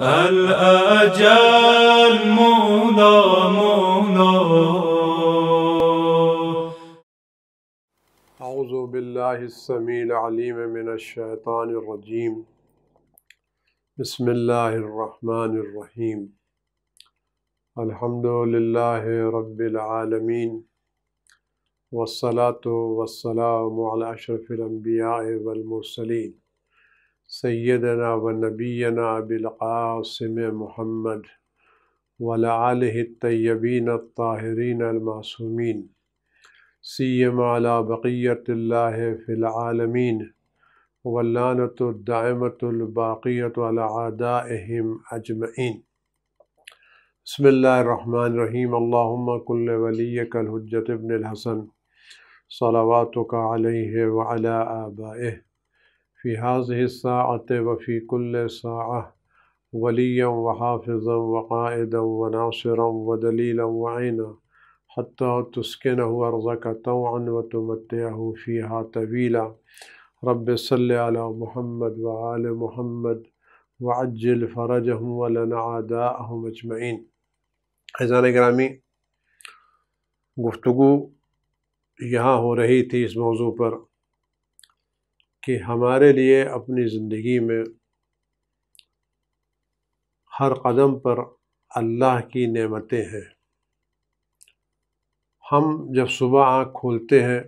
الأجل مولى مولى أعوذ بالله السميع العليم من الشيطان الرجيم بسم الله الرحمن الرحيم الحمد لله رب العالمين والصلاة والسلام على أشرف الأنبياء والمرسلين सैदना व नबीना अबिलकासम महमद वलातबीन ताहरीन अलमासूमिन सीम आला बक़ीतल्ला फ़िलमीन वलानतदामतबाक़ीत अलादाहम अजमैन बसमीम अल्लाकुल वलीकलहजतबनहसन सलावात का वला आबाह फ़ी हाज सात वफ़ी कल सा वली व हाफ़ व व नासर व दलील वना हती तस्किन अर्ज़क तवन व तमतफ़ी हा तवीला रब सल महमद व आल महमद वज्जिल फ़रज हम वलनादा हम अजमैन ग्रामी गुफ्तु यहाँ हो रही थी इस मौजू पर कि हमारे लिए अपनी ज़िंदगी में हर कदम पर अल्लाह की नेमतें हैं हम जब सुबह आँख खोलते हैं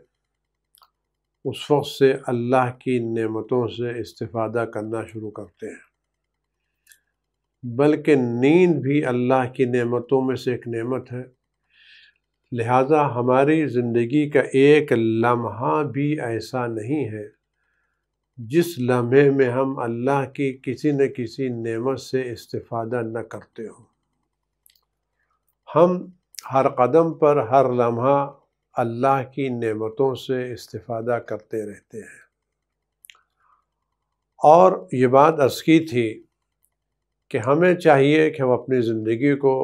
उस वक्त से अल्लाह की नेमतों से इस्तेफादा करना शुरू करते हैं बल्कि नींद भी अल्लाह की नेमतों में से एक नेमत है लिहाजा हमारी ज़िंदगी का एक लम्हा भी ऐसा नहीं है जिस लम्हे में हम अल्लाह की किसी न किसी नेमत से इस्तेफादा न करते हों हम हर कदम पर हर लम्हा अल्लाह की नेमतों से इस्तेफादा करते रहते हैं और ये बात असकी थी कि हमें चाहिए कि हम अपनी ज़िंदगी को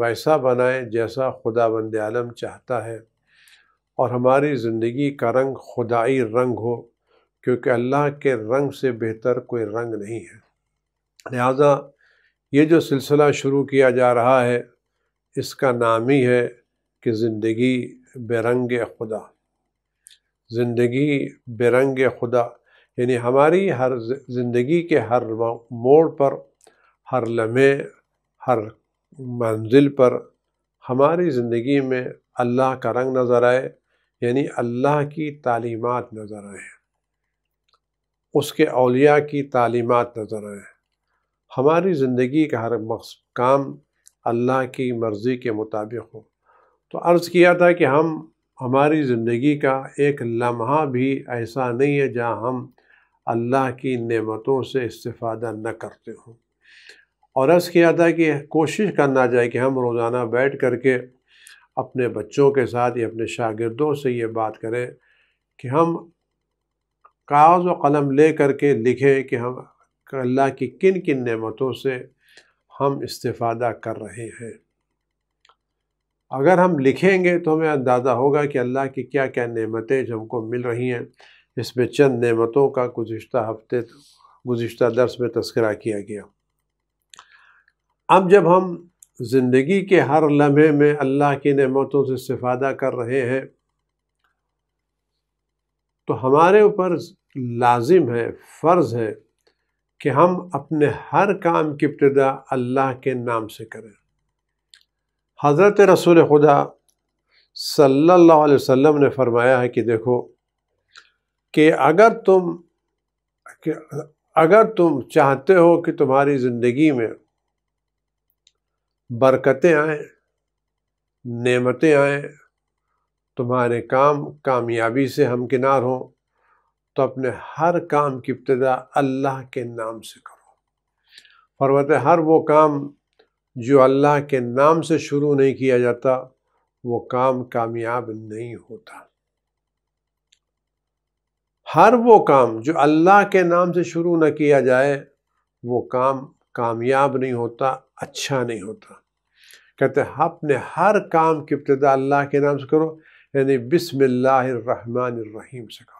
वैसा बनाएं जैसा खुदा बंद आलम चाहता है और हमारी ज़िंदगी का रंग खुदाई रंग हो क्योंकि अल्लाह के रंग से बेहतर कोई रंग नहीं है लिहाजा ये जो सिलसिला शुरू किया जा रहा है इसका नाम ही है कि ज़िंदगी बेरंग खुदा ज़िंदगी बेरंग खुदा यानी हमारी हर ज़िंदगी के हर मोड़ पर हर लम्हे हर मंजिल पर हमारी ज़िंदगी में अल्लाह का रंग नज़र आए यानी अल्लाह की तालीमात नज़र आए उसके अलिया की तालीमत नज़र आए हमारी ज़िंदगी का हर मकस काम अल्लाह की मर्ज़ी के मुताबिक हो तो अर्ज़ किया था कि हम हमारी ज़िंदगी का एक लम्हा भी ऐसा नहीं है जहाँ हम अल्लाह की नेमतों से इस्ता न करते हों और अर्ज़ किया था कि कोशिश करना चाहिए कि हम रोज़ाना बैठ कर के अपने बच्चों के साथ या अपने शागिरदों से ये बात करें कि हम कागज़ व कलम ले करके लिखें कि हम अल्लाह की किन किन नेमतों से हम इस्तेफादा कर रहे हैं अगर हम लिखेंगे तो हमें अंदाज़ा होगा कि अल्लाह की क्या क्या नेमतें जो हमको मिल रही हैं इसमें चंद नेमतों का गुज्त हफ्ते गुज्त दर्स में तस्करा किया गया अब जब हम ज़िंदगी के हर लम्हे में अल्लाह की नेमतों से इस्तेफादा कर रहे हैं तो हमारे ऊपर लाजिम है फ़र्ज़ है कि हम अपने हर काम की इब्तदा अल्लाह के नाम से करें हज़रत रसूल खुदा सल्लल्लाहु अलैहि वसल्लम ने फरमाया है कि देखो कि अगर तुम कि अगर तुम चाहते हो कि तुम्हारी ज़िंदगी में बरकतें आए नेमतें आएँ तुम्हारे काम कामयाबी से हमकिनार हों तो अपने हर काम की इब्तदा अल्लाह के नाम से करो फरमाते हर वो काम जो अल्लाह के नाम से शुरू नहीं किया जाता वो काम कामयाब नहीं होता हर वो काम जो अल्लाह के नाम से शुरू न किया जाए वो काम कामयाब नहीं होता अच्छा नहीं होता कहते अपने हर काम की इब्तदा अल्लाह के नाम से करो यानी बिसमीम से करो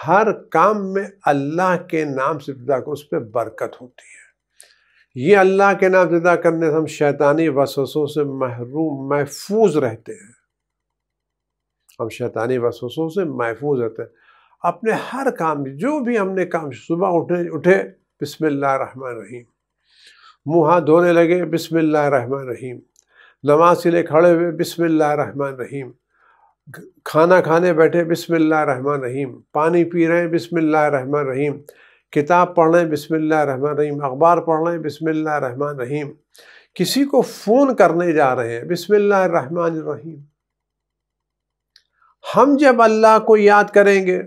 हर काम में अल्लाह के नाम से इब्तदा को उस पर बरकत होती है ये अल्लाह के नाम इब्तदा करने से हम शैतानी वसूसों से महरूम महफूज रहते हैं हम शैतानी वसूसों से महफूज रहते हैं अपने हर काम जो भी हमने काम सुबह उठे उठे बिस्मिल्लाह रहमान रहीम मुँह हाथ धोने लगे बिस्मिल्लाह रहमान रहीम नमाज के लिए खड़े हुए बिस्मिल्लाह रहमान रहीम खाना खाने बैठे बिस्मिल्लाह रहमान रहीम पानी पी रहे हैं बिस्मिल्लाह रहमान रहीम किताब पढ़ रहे हैं बिस्मिल्लाह रहमान रहीम अखबार पढ़ रहे हैं बिस्मिल्लाह रहमान रहीम किसी को फ़ोन करने जा रहे हैं बिस्मिल्लाह रहमान रहीम हम जब अल्लाह को याद करेंगे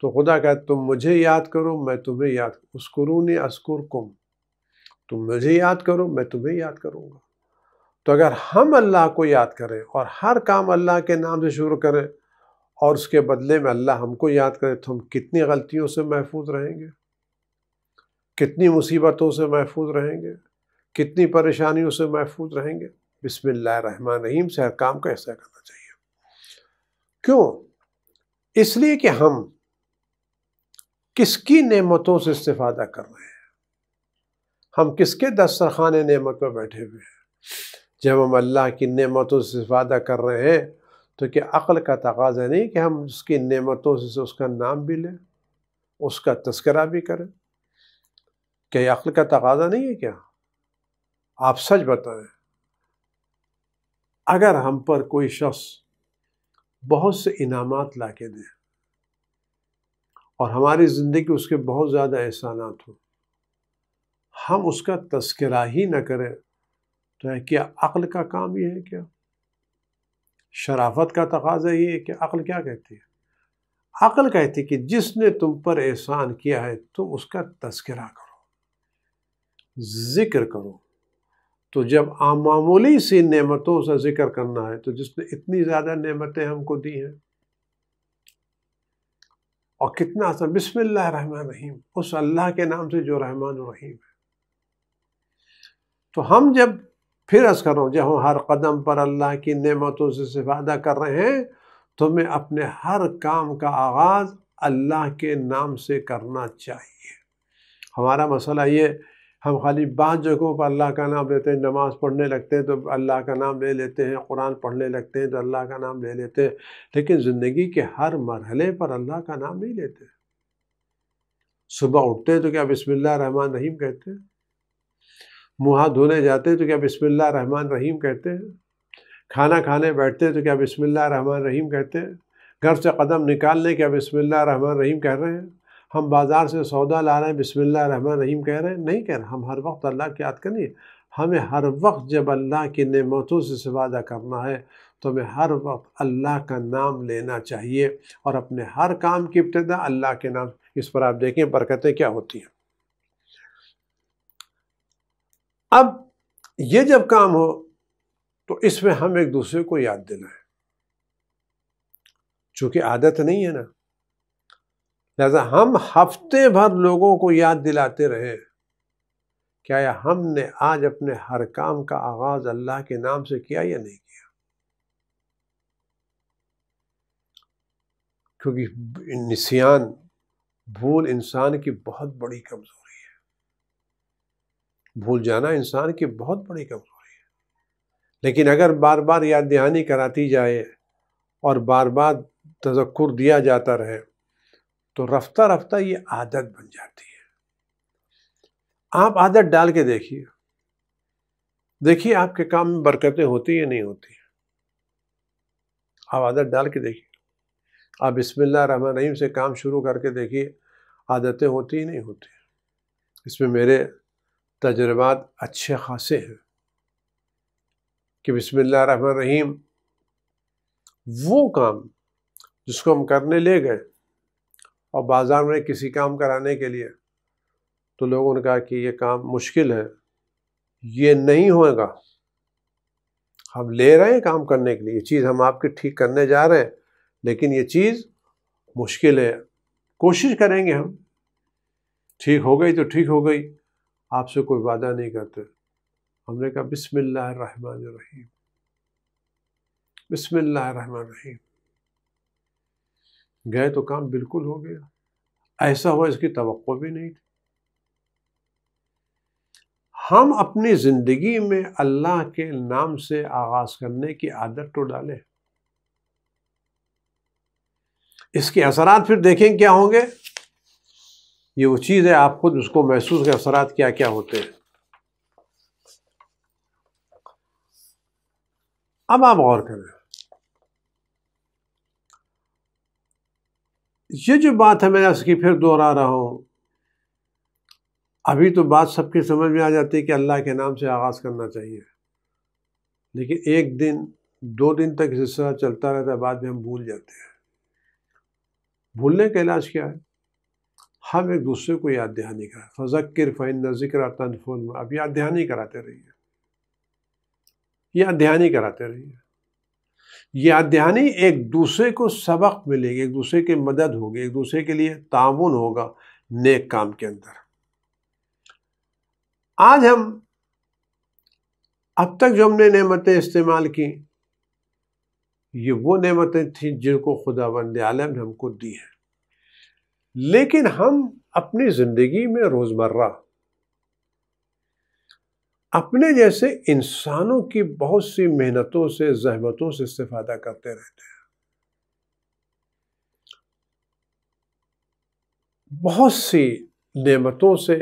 तो खुदा कह तुम मुझे याद करो मैं तुम्हें याद उसकुरून अस्कुर तुम मुझे याद करो मैं तुम्हें याद करूँगा तो अगर हम अल्लाह को याद करें और हर काम अल्लाह के नाम से शुरू करें और उसके बदले में अल्लाह हमको याद करें तो हम कितनी गलतियों से महफूज रहेंगे कितनी मुसीबतों से महफूज रहेंगे कितनी परेशानियों से महफूज रहेंगे बिसमिल्लाहमान रहीम से हर काम को ऐसा करना चाहिए क्यों इसलिए कि हम किसकी नेमतों से इस्तेफादा कर रहे हैं हम किसके दस्तरखान नेमत पर बैठे हुए हैं जब हम अल्लाह की नेमतों से वादा कर रहे हैं तो क्या अक्ल का तकाजा नहीं कि हम उसकी नेमतों से उसका नाम भी लें उसका तस्करा भी करें क्या अक्ल का तकाजा नहीं है क्या आप सच बताएं अगर हम पर कोई शख्स बहुत से इनामात ला के दें और हमारी ज़िंदगी उसके बहुत ज़्यादा एहसानात हों हम उसका तस्करा ही ना करें तो है क्या अक्ल का काम ये है क्या शराफत का तकाजा ये है कि अक्ल क्या कहती है अक्ल कहती है कि जिसने तुम पर एहसान किया है तुम तो उसका तस्करा करो ज़िक्र करो तो जब मामूली सी नेमतों से जिक्र करना है तो जिसने इतनी ज़्यादा नेमतें हमको दी हैं और कितना आसान बिस्मिल्लाह रहमान रहीम उस अल्लाह के नाम से जो रहमान रहीम है तो हम जब फिर अस करो जब हम हर कदम पर अल्लाह की नेमतों से इस्तादा कर रहे हैं तो हमें अपने हर काम का आगाज़ अल्लाह के नाम से करना चाहिए हमारा मसला ये हम खाली बात जगहों पर अल्लाह का नाम लेते हैं नमाज़ पढ़ने लगते हैं तो अल्लाह का नाम ले लेते हैं कुरान पढ़ने लगते हैं तो अल्लाह का नाम ले लेते हैं लेकिन ज़िंदगी के हर मरहले पर अल्लाह का नाम नहीं लेते सुबह उठते हैं तो क्या बिस्मिल्लाह रहमान रहीम कहते हैं मुँह हाथ धोने जाते हैं तो क्या बिस्मिल्लाह रहमान रहीम कहते हैं खाना खाने बैठते हैं तो क्या बिस्मिल्लाह रहमान रहीम कहते हैं घर से कदम निकालने क्या बिस्मिल्लाह रहमान रहीम कह रहे हैं हम बाज़ार से सौदा ला रहे हैं बिस्मिल्लाह रहमान रहीम कह रहे हैं नहीं कह रहे हम हर वक्त अल्लाह की याद करनी है हमें हर वक्त जब अल्लाह की नेमतों से वादा करना है तो हमें हर वक्त अल्लाह का नाम लेना चाहिए और अपने हर काम की इब्तदा अल्लाह के नाम इस पर आप देखें बरकतें क्या होती हैं अब ये जब काम हो तो इसमें हम एक दूसरे को याद देना है चूंकि आदत नहीं है ना लिहाजा हम हफ्ते भर लोगों को याद दिलाते रहे क्या या हमने आज अपने हर काम का आगाज अल्लाह के नाम से किया या नहीं किया क्योंकि निशियान भूल इंसान की बहुत बड़ी कमजोरी भूल जाना इंसान की बहुत बड़ी कमजोरी है लेकिन अगर बार बार याद दहानी कराती जाए और बार बार तजक्र दिया जाता रहे तो रफ्ता रफ्ता ये आदत बन जाती है आप आदत डाल के देखिए देखिए आपके काम में बरकतें होती या नहीं होती आप आदत डाल के देखिए आप बिस्मिल्लाह रहमान रहीम से काम शुरू करके देखिए आदतें होती ही नहीं होती इसमें मेरे तजर्बात अच्छे खासे हैं कि बिस्मिल्लाह रहमान रहीम वो काम जिसको हम करने ले गए और बाज़ार में किसी काम कराने के लिए तो लोगों ने कहा कि ये काम मुश्किल है ये नहीं होगा हम ले रहे हैं काम करने के लिए ये चीज़ हम आपके ठीक करने जा रहे हैं लेकिन ये चीज़ मुश्किल है कोशिश करेंगे हम ठीक हो गई तो ठीक हो गई आपसे कोई वादा नहीं करते हमने कहा बिसमीम बिसमीम गए तो काम बिल्कुल हो गया ऐसा हुआ इसकी तो भी नहीं थी हम अपनी ज़िंदगी में अल्लाह के नाम से आगाज़ करने की आदत तो डालें इसके असरात फिर देखें क्या होंगे ये वो चीज़ है आप खुद उसको महसूस के असरात क्या क्या होते हैं अब आप गौर करें ये जो बात है मैं उसकी फिर दोहरा रहा हूँ अभी तो बात सबके समझ में आ जाती है कि अल्लाह के नाम से आगाज़ करना चाहिए लेकिन एक दिन दो दिन तक इस चलता रहता है बाद में हम भूल जाते हैं भूलने का इलाज क्या है हम एक दूसरे को याद दहानी करें फ़िर फ़ैन जिक्र तनफोन आप याद दहानी कराते रहिए याद दहानी कराते रहिए याद दहानी एक दूसरे को सबक मिलेगी एक दूसरे की मदद होगी एक दूसरे के लिए ताउन होगा नेक काम के अंदर आज हम अब तक जो हमने नमतें इस्तेमाल की ये वो नमतें थी जिनको खुदा बंद आलम ने हमको दी है लेकिन हम अपनी ज़िंदगी में रोज़मर्रा अपने जैसे इंसानों की बहुत सी मेहनतों से जहमतों से इस्तेफादा करते रहते हैं बहुत सी नेमतों से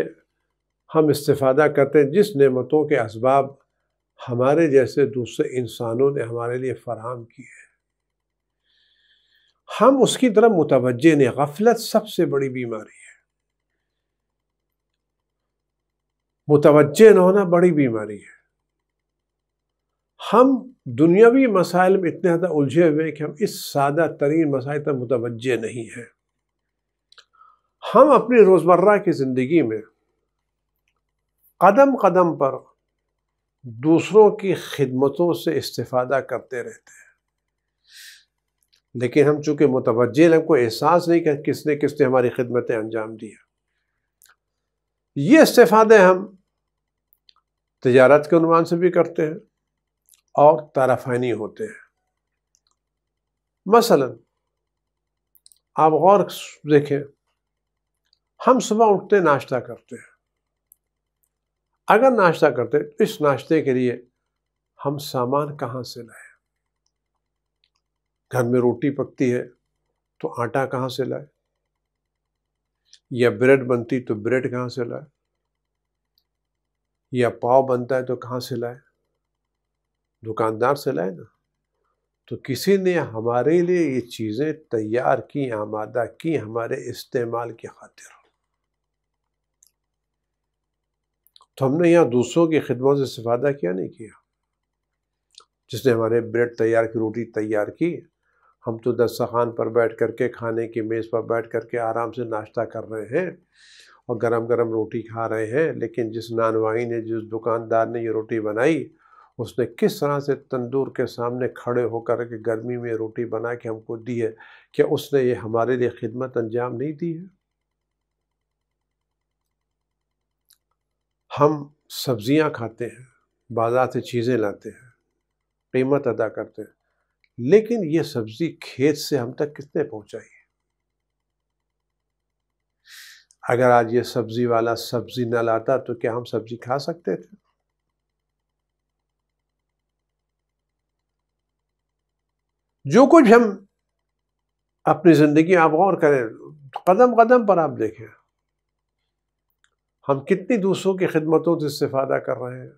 हम इस्तेफादा करते हैं जिस नेमतों के इसबाब हमारे जैसे दूसरे इंसानों ने हमारे लिए फ़राहम किए हैं हम उसकी तरफ मुतवजे ने गफलत सबसे बड़ी बीमारी है मुतवजह न होना बड़ी बीमारी है हम दुनियावी मसाइल में इतने ज़्यादा उलझे हुए कि हम इस सादा तरीन मसाइल तक मुतवजह नहीं हैं हम अपनी रोज़मर्रा की ज़िंदगी में कदम कदम पर दूसरों की खिदमतों से इस्तेफादा करते रहते हैं लेकिन हम चूँकि मुतवजे हमको एहसास नहीं कर किसने किसने हमारी खिदमतें अंजाम दिया ये इस्तेफादे हम तजारत के अनुमान से भी करते हैं और तारफानी होते हैं मसलन आप गौर देखें हम सुबह उठते नाश्ता करते हैं अगर नाश्ता करते तो इस नाश्ते के लिए हम सामान कहाँ से लाए घर में रोटी पकती है तो आटा कहाँ से लाए या ब्रेड बनती तो ब्रेड कहाँ से लाए या पाव बनता है तो कहाँ से लाए दुकानदार से लाए ना तो किसी ने हमारे लिए ये चीज़ें तैयार की आमादा की हमारे इस्तेमाल की खातिर तो हमने यहाँ दूसरों की खिदमत से इस्तेफादा किया नहीं किया जिसने हमारे ब्रेड तैयार की रोटी तैयार की हम तो दस्तखान पर बैठ कर के खाने की मेज़ पर बैठ कर के आराम से नाश्ता कर रहे हैं और गरम गरम रोटी खा रहे हैं लेकिन जिस नानवाई ने जिस दुकानदार ने ये रोटी बनाई उसने किस तरह से तंदूर के सामने खड़े होकर के गर्मी में रोटी बना के हमको दी है क्या उसने ये हमारे लिए खिदमत अंजाम नहीं दी है हम सब्ज़ियाँ खाते हैं बाज़ार से चीज़ें लाते हैं कीमत अदा करते हैं लेकिन ये सब्जी खेत से हम तक कितने पहुंचाई है अगर आज ये सब्जी वाला सब्जी न लाता तो क्या हम सब्जी खा सकते थे जो कुछ हम अपनी ज़िंदगी आप गौर करें कदम कदम पर आप देखें हम कितनी दूसरों की खिदमतों से इस्तेफादा कर रहे हैं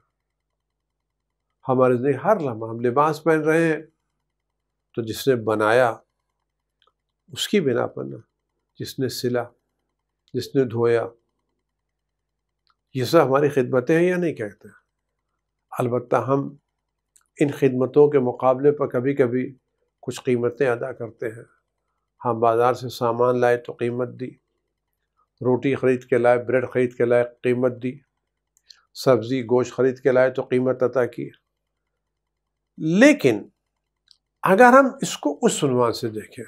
हमारे ज़िंदगी हर लम्हा हम लिबास पहन रहे हैं तो जिसने बनाया उसकी बिना ना जिसने सिला जिसने धोया ये सब हमारी खिदमतें हैं या नहीं कहते अलबत् हम इन खिदमतों के मुकाबले पर कभी कभी कुछ कीमतें अदा करते हैं हम बाज़ार से सामान लाए तो कीमत दी रोटी ख़रीद के लाए ब्रेड ख़रीद के लाए कीमत दी सब्ज़ी गोश्त ख़रीद के लाए तो कीमत अदा की लेकिन अगर हम इसको उस उनवान से देखें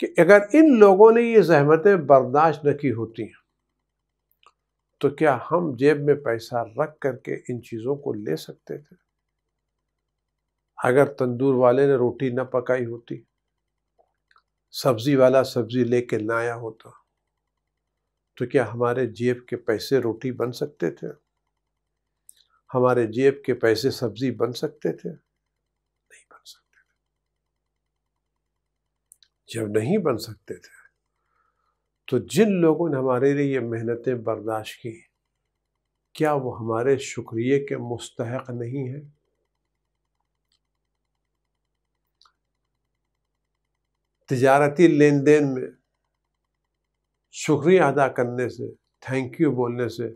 कि अगर इन लोगों ने ये जहमतें बर्दाश्त न की होती तो क्या हम जेब में पैसा रख करके इन चीज़ों को ले सकते थे अगर तंदूर वाले ने रोटी न पकाई होती सब्ज़ी वाला सब्ज़ी लेके ना आया होता तो क्या हमारे जेब के पैसे रोटी बन सकते थे हमारे जेब के पैसे सब्ज़ी बन सकते थे नहीं बन सकते थे जब नहीं बन सकते थे तो जिन लोगों ने हमारे लिए ये मेहनतें बर्दाश्त की क्या वो हमारे शुक्रिया के मुस्तहक नहीं है तजारती लेन देन में शुक्रिया अदा करने से थैंक यू बोलने से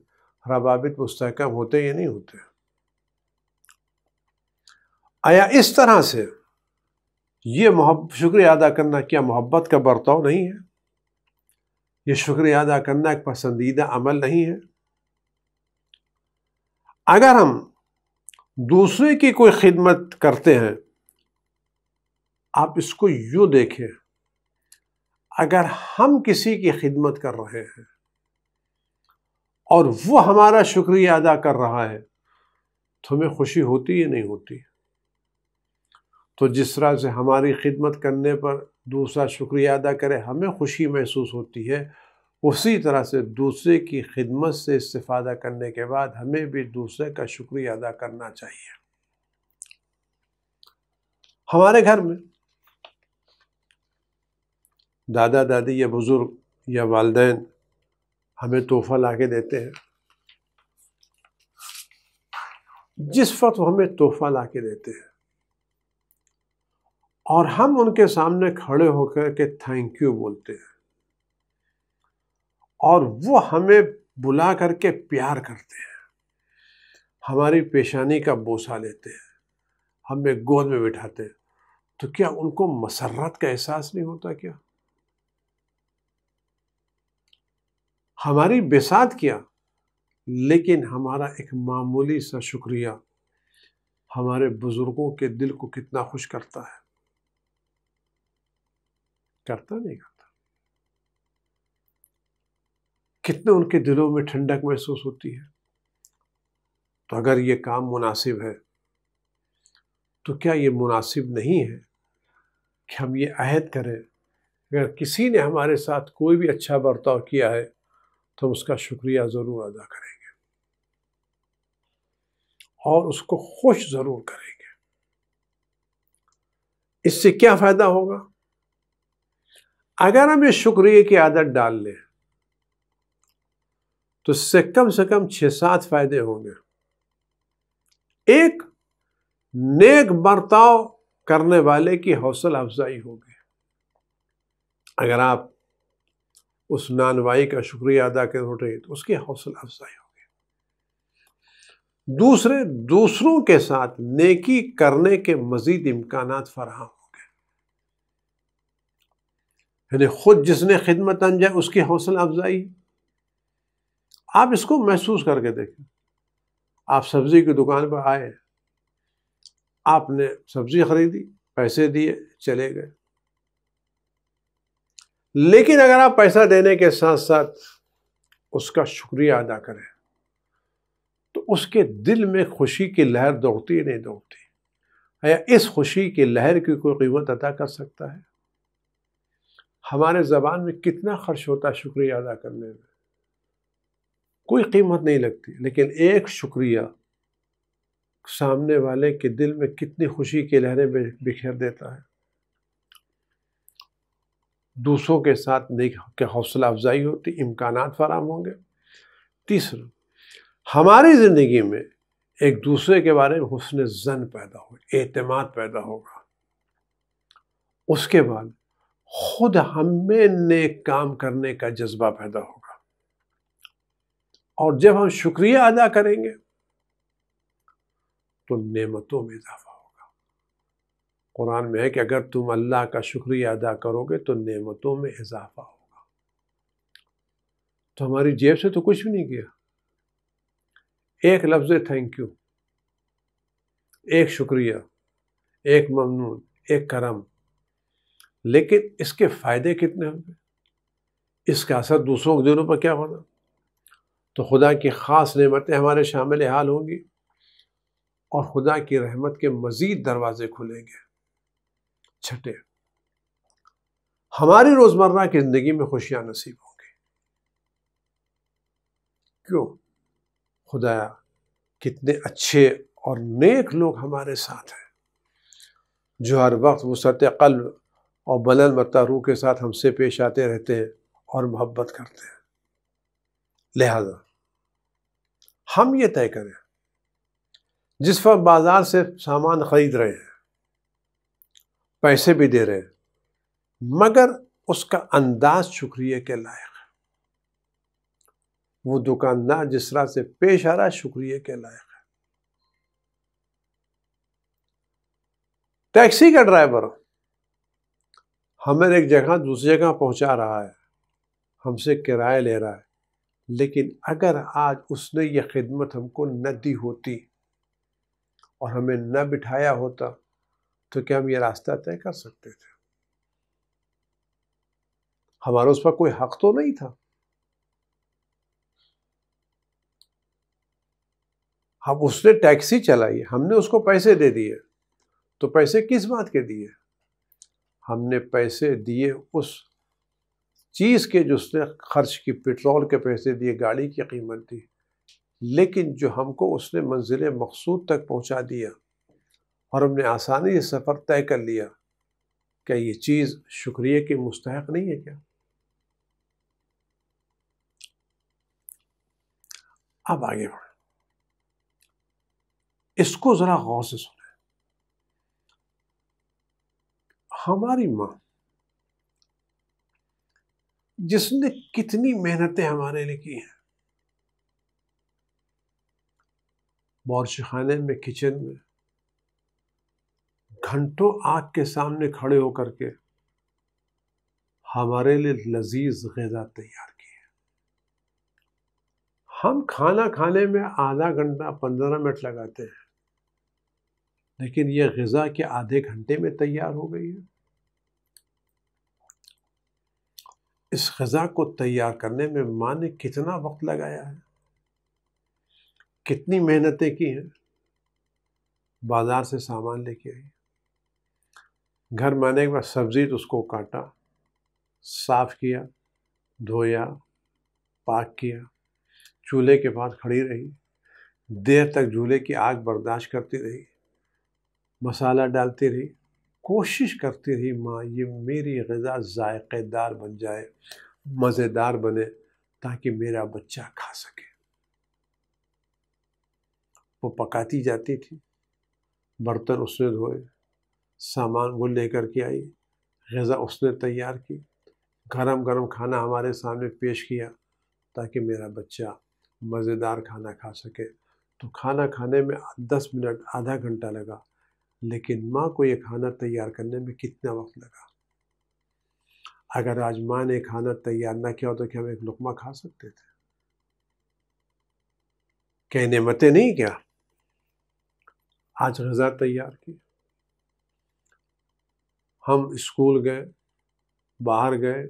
रवाबित मुस्तकम होते या नहीं होते हैं आया इस तरह से ये शुक्रिया अदा करना क्या मोहब्बत का बर्ताव नहीं है ये शुक्रिया अदा करना एक पसंदीदा अमल नहीं है अगर हम दूसरे की कोई खिदमत करते हैं आप इसको यूँ देखें अगर हम किसी की खिदमत कर रहे हैं और वो हमारा शुक्रिया अदा कर रहा है तो हमें खुशी होती या नहीं होती तो जिस तरह से हमारी खिदमत करने पर दूसरा शुक्रिया अदा करे हमें खुशी महसूस होती है उसी तरह से दूसरे की खिदमत से इस्ता करने के बाद हमें भी दूसरे का शुक्रिया अदा करना चाहिए हमारे घर में दादा दादी या बुज़ुर्ग या वालदेन हमें तोहफा ला के देते हैं जिस वक्त हमें तोहफा ला के देते हैं और हम उनके सामने खड़े होकर के थैंक यू बोलते हैं और वो हमें बुला करके प्यार करते हैं हमारी पेशानी का बोसा लेते हैं हमें गोद में बिठाते हैं तो क्या उनको मसरत का एहसास नहीं होता क्या हमारी बेसात किया लेकिन हमारा एक मामूली सा शुक्रिया हमारे बुज़ुर्गों के दिल को कितना खुश करता है करता नहीं करता कितने उनके दिलों में ठंडक महसूस होती है तो अगर ये काम मुनासिब है तो क्या ये मुनासिब नहीं है कि हम ये अहद करें अगर किसी ने हमारे साथ कोई भी अच्छा बर्ताव किया है तो हम उसका शुक्रिया ज़रूर अदा करेंगे और उसको खुश ज़रूर करेंगे इससे क्या फ़ायदा होगा अगर हम इस शुक्रिया की आदत डाल लें तो इससे कम से कम छः सात फायदे होंगे एक नेक बर्ताव करने वाले की हौसला अफजाई होगी अगर आप उस नानवाई का शुक्रिया अदा कर उठे तो उसकी हौसला अफजाई होगी दूसरे दूसरों के साथ नेकी करने के मजीद इम्कान फराहम यानी ख़ुद जिसने खिदमत अंजाए उसकी हौसला अफजाई आप इसको महसूस करके देखें आप सब्ज़ी की दुकान पर आए आपने सब्ज़ी खरीदी पैसे दिए चले गए लेकिन अगर आप पैसा देने के साथ साथ उसका शुक्रिया अदा करें तो उसके दिल में खुशी की लहर दौड़ती नहीं दौड़ती या इस खुशी की लहर की कोई कीमत अदा कर सकता है हमारे ज़बान में कितना खर्च होता है शुक्रिया अदा करने में कोई कीमत नहीं लगती लेकिन एक शुक्रिया सामने वाले के दिल में कितनी खुशी की लहरें बिखेर देता है दूसरों के साथ नेक के हौसला अफजाई होती इम्कान फराम होंगे तीसरा हमारी ज़िंदगी में एक दूसरे के बारे में हुसन जन पैदा हो एतमाद पैदा होगा उसके बाद खुद हमें नेक काम करने का जज्बा पैदा होगा और जब हम शुक्रिया अदा करेंगे तो नेमतों में इजाफा होगा कुरान में है कि अगर तुम अल्लाह का शुक्रिया अदा करोगे तो नेमतों में इजाफा होगा तो हमारी जेब से तो कुछ भी नहीं किया एक लफ्ज़ थैंक यू एक शुक्रिया एक ममनून एक करम लेकिन इसके फायदे कितने होंगे इसका असर दूसरों के दिनों पर क्या होना तो खुदा की ख़ास नमतें हमारे शामिल हाल होंगी और खुदा की रहमत के मज़ीद दरवाजे खुलेंगे छठे हमारी रोज़मर्रा की ज़िंदगी में खुशियाँ नसीब होंगी क्यों खुदाया कितने अच्छे और नेक लोग हमारे साथ हैं जो हर वक्त वसत कल्ब और बलन मरता रूह के साथ हमसे पेश आते रहते हैं और मोहब्बत करते हैं लिहाजा हम ये तय करें जिस वक्त बाज़ार से सामान ख़रीद रहे हैं पैसे भी दे रहे हैं मगर उसका अंदाज शुक्रिया के लायक है वो दुकानदार जिस तरह से पेश आ रहा है शुक्रिया के लायक है टैक्सी का ड्राइवर हो हमें एक जगह दूसरी जगह पहुंचा रहा है हमसे किराया ले रहा है लेकिन अगर आज उसने ये खिदमत हमको न दी होती और हमें न बिठाया होता तो क्या हम ये रास्ता तय कर सकते थे हमारा उस पर कोई हक तो नहीं था हम उसने टैक्सी चलाई हमने उसको पैसे दे दिए तो पैसे किस बात के दिए हमने पैसे दिए उस चीज़ के जो उसने खर्च की पेट्रोल के पैसे दिए गाड़ी की कीमत दी लेकिन जो हमको उसने मंजिल मकसूद तक पहुंचा दिया और हमने आसानी से सफ़र तय कर लिया क्या ये चीज़ शुक्रिया के मुस्तक नहीं है क्या अब आगे बढ़ इसको ज़रा गौर से सुने हमारी माँ जिसने कितनी मेहनतें हमारे लिए की हैं खाने में किचन में घंटों आग के सामने खड़े होकर के हमारे लिए लजीज गजा तैयार की है हम खाना खाने में आधा घंटा पंद्रह मिनट लगाते हैं लेकिन यह गज़ा के आधे घंटे में तैयार हो गई है इस ग़ज़ा को तैयार करने में माँ ने कितना वक्त लगाया है कितनी मेहनतें की हैं बाज़ार से सामान लेके आई घर में आने के बाद सब्ज़ी तो उसको काटा साफ़ किया धोया पाक किया चूल्हे के पास खड़ी रही देर तक झूले की आग बर्दाश्त करती रही मसाला डालती रही कोशिश करती रही माँ ये मेरी गज़ा जायकेदार बन जाए मज़ेदार बने ताकि मेरा बच्चा खा सके वो पकाती जाती थी बर्तन उसने धोए सामान वो लेकर के आई गज़ा उसने तैयार की गरम गरम खाना हमारे सामने पेश किया ताकि मेरा बच्चा मज़ेदार खाना खा सके तो खाना खाने में दस मिनट आधा घंटा लगा लेकिन माँ को ये खाना तैयार करने में कितना वक्त लगा अगर आज माँ ने खाना तैयार ना किया तो क्या हम एक लुकमा खा सकते थे कहने मते नहीं क्या आज रज़ा तैयार की हम स्कूल गए बाहर गए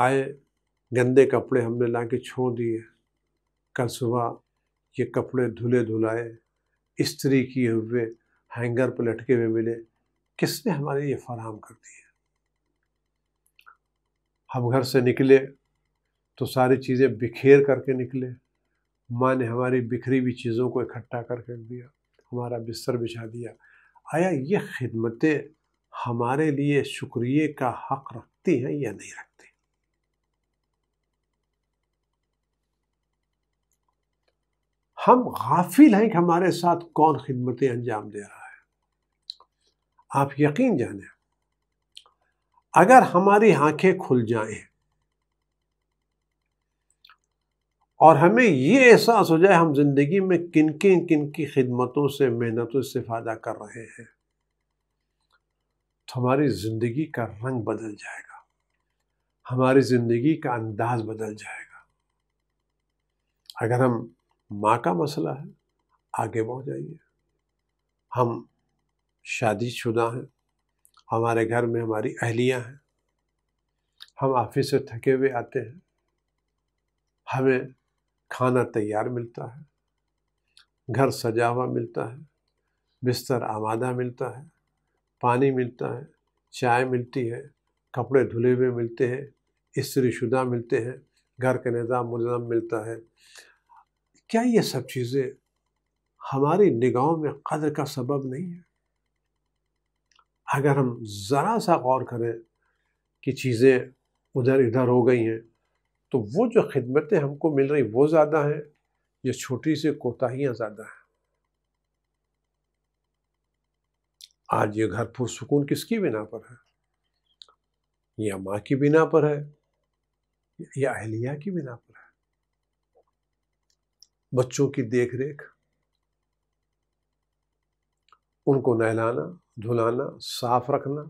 आए गंदे कपड़े हमने ला के छोड़ दिए कल सुबह ये कपड़े धुले धुलाए इस्त्री किए हुए हैंगर पर लटके हुए मिले किसने हमारे लिए फराहम कर दिए हम घर से निकले तो सारी चीज़ें बिखेर करके निकले माँ ने हमारी बिखरी हुई चीज़ों को इकट्ठा करके दिया हमारा बिस्तर बिछा दिया आया ये खिदमतें हमारे लिए शुक्रिय का हक रखती हैं या नहीं रखती हम गाफिल हैं कि हमारे साथ कौन खिदमतें अंजाम दे रहा है आप यकीन जाने अगर हमारी आंखें खुल जाएं और हमें ये एहसास हो जाए हम ज़िंदगी में किन किन किन की खिदमतों से मेहनतों से फ़ायदा कर रहे हैं तो हमारी ज़िंदगी का रंग बदल जाएगा हमारी ज़िंदगी का अंदाज बदल जाएगा अगर हम माँ का मसला है आगे बढ़ जाइए हम शादी शुदा हैं हमारे घर में हमारी अहलियाँ हैं हम ऑफिस से थके हुए आते हैं हमें खाना तैयार मिलता है घर सजा हुआ मिलता है बिस्तर आमादा मिलता है पानी मिलता है चाय मिलती है कपड़े धुले हुए मिलते हैं स्त्री शुदा मिलते हैं घर का निज़ाम मुलम मिलता है क्या ये सब चीज़ें हमारी निगाहों में कदर का सबब नहीं है अगर हम ज़रा सा गौर करें कि चीज़ें उधर इधर हो गई हैं तो वो जो खिदमतें हमको मिल रही वो ज़्यादा हैं या छोटी सी कोताहियाँ ज़्यादा हैं आज ये घर पुरसकून किसकी बिना पर है या माँ की बिना पर है या अहलिया की बिना पर है बच्चों की देख रेख उनको नहलाना धुलाना साफ रखना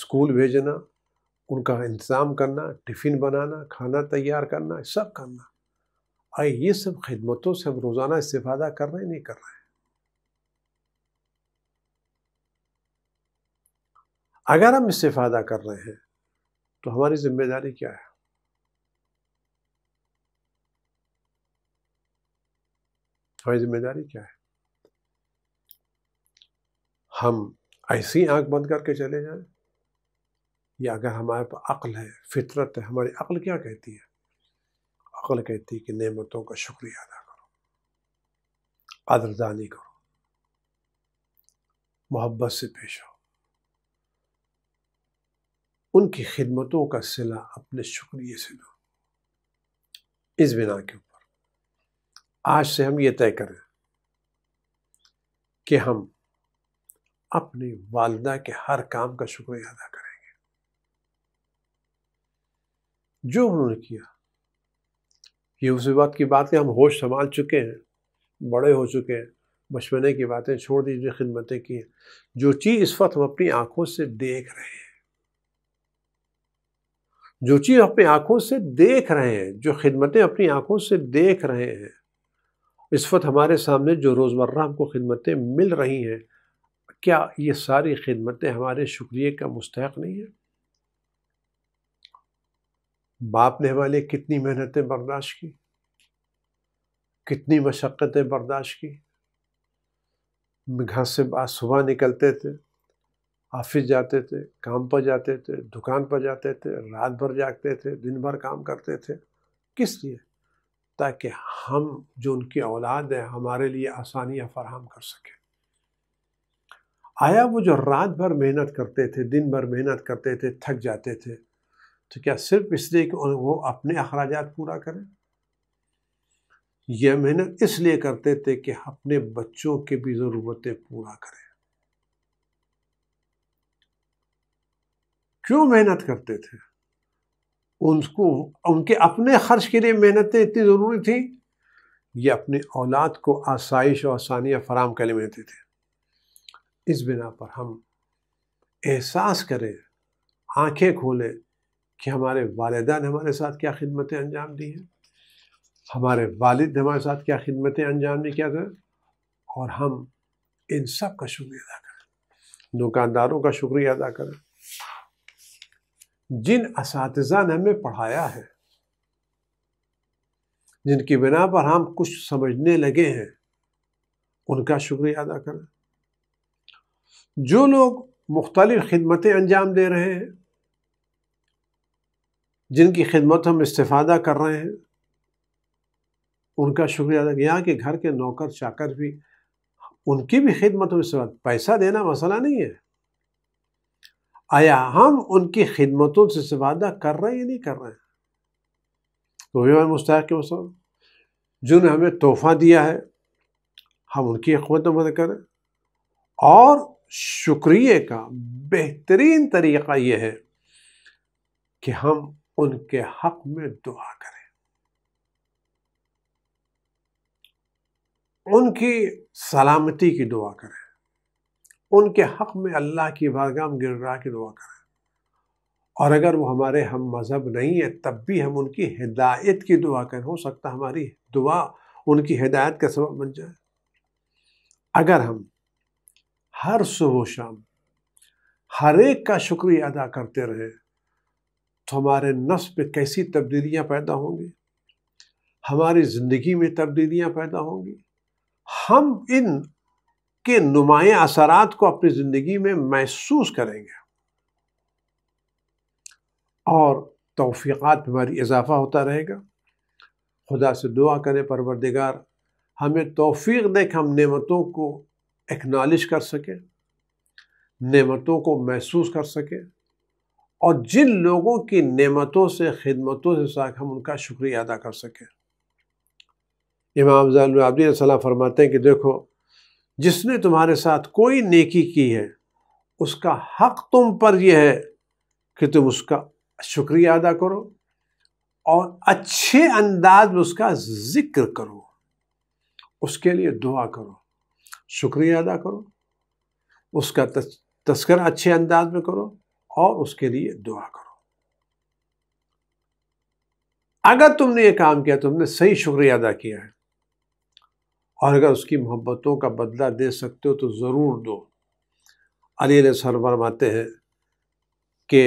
स्कूल भेजना उनका इंतज़ाम करना टिफ़िन बनाना खाना तैयार करना सब करना और ये सब खिदमतों से हम रोज़ाना इस्तेफादा कर रहे हैं नहीं कर रहे हैं अगर हम इस्तेफादा कर रहे हैं तो हमारी जिम्मेदारी क्या है हमारी जिम्मेदारी क्या है हम ऐसी आंख बंद करके चले जाएं या अगर हमारे पास अक्ल है फितरत है हमारी अक्ल क्या कहती है अक्ल कहती है कि नेमतों का शुक्रिया अदा करो आदरदानी करो मोहब्बत से पेश आओ उनकी खिदमतों का सिला अपने शुक्रिया से दो इस बिना के ऊपर आज से हम ये तय करें कि हम अपनी वालदा के हर काम का शुक्रिया अदा करेंगे जो उन्होंने किया ये उस बात की बात है हम होश संभाल चुके हैं बड़े हो चुके हैं बचपने की बातें छोड़ दी जो खिदमतें की हैं जो चीज़ इस वक्त हम अपनी आंखों से देख रहे हैं जो चीज़ अपनी आंखों से देख रहे हैं जो खिदमतें अपनी आंखों से देख रहे हैं इस वक्त हमारे सामने जो रोज़मर्रा हमको खिदमतें मिल रही हैं क्या ये सारी खिदमतें हमारे शुक्रिया का मुस्तक नहीं है बाप ने हमारे कितनी मेहनतें बर्दाश्त की कितनी मशक्क़तें बर्दाश्त की घर से सुबह निकलते थे ऑफिस जाते थे काम पर जाते थे दुकान पर जाते थे रात भर जागते थे दिन भर काम करते थे किस लिए ताकि हम जो उनकी औलाद है हमारे लिए आसानियाँ फराहम कर सकें आया वो जो रात भर मेहनत करते थे दिन भर मेहनत करते थे थक जाते थे तो क्या सिर्फ इसलिए कि वो अपने अखराज पूरा करें यह मेहनत इसलिए करते थे कि अपने बच्चों की भी ज़रूरतें पूरा करें क्यों मेहनत करते थे उनको उनके अपने खर्च के लिए मेहनतें इतनी ज़रूरी थी ये अपने औलाद को आसाइश और आसानियाँ फराम कर लेते थे इस बिना पर हम एहसास करें आंखें खोलें कि हमारे वालदा ने हमारे साथ क्या खिदमतें अंजाम दी हैं हमारे वालिद हमारे साथ क्या खिदमतें अंजाम दी क्या करें और हम इन सब का शुक्रिया अदा करें दुकानदारों का शुक्रिया अदा करें जिन इस ने हमें पढ़ाया है जिनकी बिना पर हम कुछ समझने लगे हैं उनका शुक्रिया अदा करें जो लोग मुख्तलिफ खदमतें अंजाम दे रहे हैं जिनकी खिदमत हम इस्तादा कर रहे हैं उनका शुक्रिया अदा यहाँ के घर के नौकर चाकर भी उनकी भी खिदमत में इस्ते पैसा देना मसला नहीं है आया हम उनकी खिदमतों से इस्तादा कर रहे हैं या नहीं कर रहे हैं तो भी हमारे मुस्ताक के मसल जिन्होंने हमें तोहफा दिया है हम उनकी खिदमत करें और शुक्रिया का बेहतरीन तरीक़ा यह है कि हम उनके हक में दुआ करें उनकी सलामती की दुआ करें उनके हक में अल्लाह की बारगाम गिर की दुआ करें और अगर वो हमारे हम मज़हब नहीं है तब भी हम उनकी हिदायत की दुआ करें हो सकता हमारी दुआ उनकी हिदायत का सबब बन जाए अगर हम हर सुबह शाम हर एक का शुक्रिया अदा करते रहे तो हमारे नफ्स पे कैसी तब्दीलियाँ पैदा होंगी हमारी ज़िंदगी में तब्दीलियाँ पैदा होंगी हम इन के नुमाया असरात को अपनी ज़िंदगी में महसूस करेंगे और तोफ़ीक़ात हमारी इजाफ़ा होता रहेगा खुदा से दुआ करें परवरदिगार हमें तोफ़ी दे कि हम नेमतों को एक्नॉलेज कर सकें नेमतों को महसूस कर सकें और जिन लोगों की नेमतों से खिदमतों से साथ हम उनका शुक्रिया अदा कर सकें इमाम जैन सलाह फरमाते हैं कि देखो जिसने तुम्हारे साथ कोई नेकी की है उसका हक तुम पर यह है कि तुम उसका शुक्रिया अदा करो और अच्छे अंदाज में उसका जिक्र करो उसके लिए दुआ करो शुक्रिया अदा करो उसका तस्कर अच्छे अंदाज में करो और उसके लिए दुआ करो अगर तुमने ये काम किया तुमने सही शुक्रिया अदा किया है और अगर उसकी मोहब्बतों का बदला दे सकते हो तो ज़रूर दो अली सर फरमाते हैं कि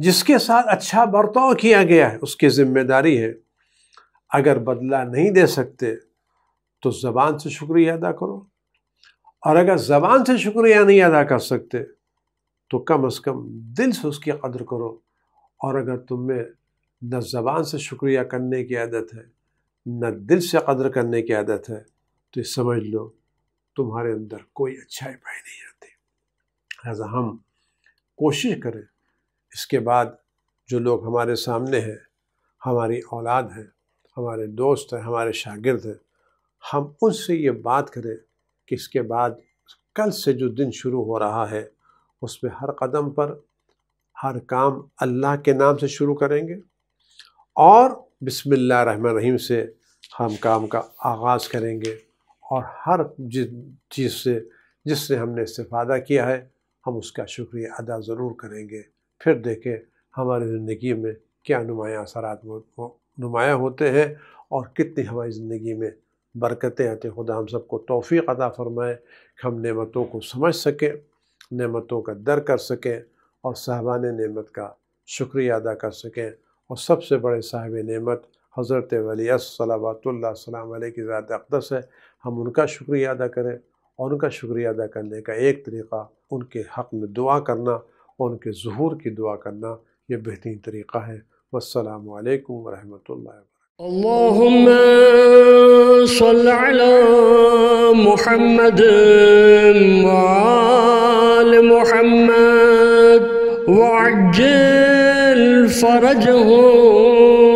जिसके साथ अच्छा बर्ताव किया गया है उसकी जिम्मेदारी है अगर बदला नहीं दे सकते तो ज़बान से शुक्रिया अदा करो और अगर ज़बान से शुक्रिया नहीं अदा कर सकते तो कम अज़ कम दिल से उसकी कदर करो और अगर तुम में न ज़बान से शुक्रिया करने की आदत है न दिल से कदर करने की आदत है तो समझ लो तुम्हारे अंदर कोई अच्छाई पाई नहीं आती लिहाजा हम कोशिश करें इसके बाद जो लोग हमारे सामने हैं हमारी औलाद हैं हमारे दोस्त हैं हमारे शागिर्द हैं हम उनसे ये बात करें कि इसके बाद कल से जो दिन शुरू हो रहा है उसमें हर कदम पर हर काम अल्लाह के नाम से शुरू करेंगे और बिस्मिल्लाह रहमान रहीम से हम काम का आगाज़ करेंगे और हर जिस चीज़ से जिससे हमने इस्तादा किया है हम उसका शुक्रिया अदा ज़रूर करेंगे फिर देखें हमारी ज़िंदगी में क्या नुमाया असरात नुमाया होते हैं और कितनी हमारी ज़िंदगी में बरकत अत तो खुदा हम सबको तोफ़ी अदा फ़रमाए कि हम नमतों को समझ सकें नमतों का दर कर सकें और साहबान नमत का शुक्रिया अदा कर सकें और सबसे बड़े साहब नमत हज़रत वली सलाम की ज़ात अकदस है हम उनका शुक्रिया अदा करें और उनका शुक्रिया अदा करने का एक तरीक़ा उनके हक़ में दुआ करना और उनके जहूर की दुआ करना ये बेहतरीन तरीक़ा है वालकम वरहमल वर्क اللهم صل على محمد وعلى محمد وعجل فرجهم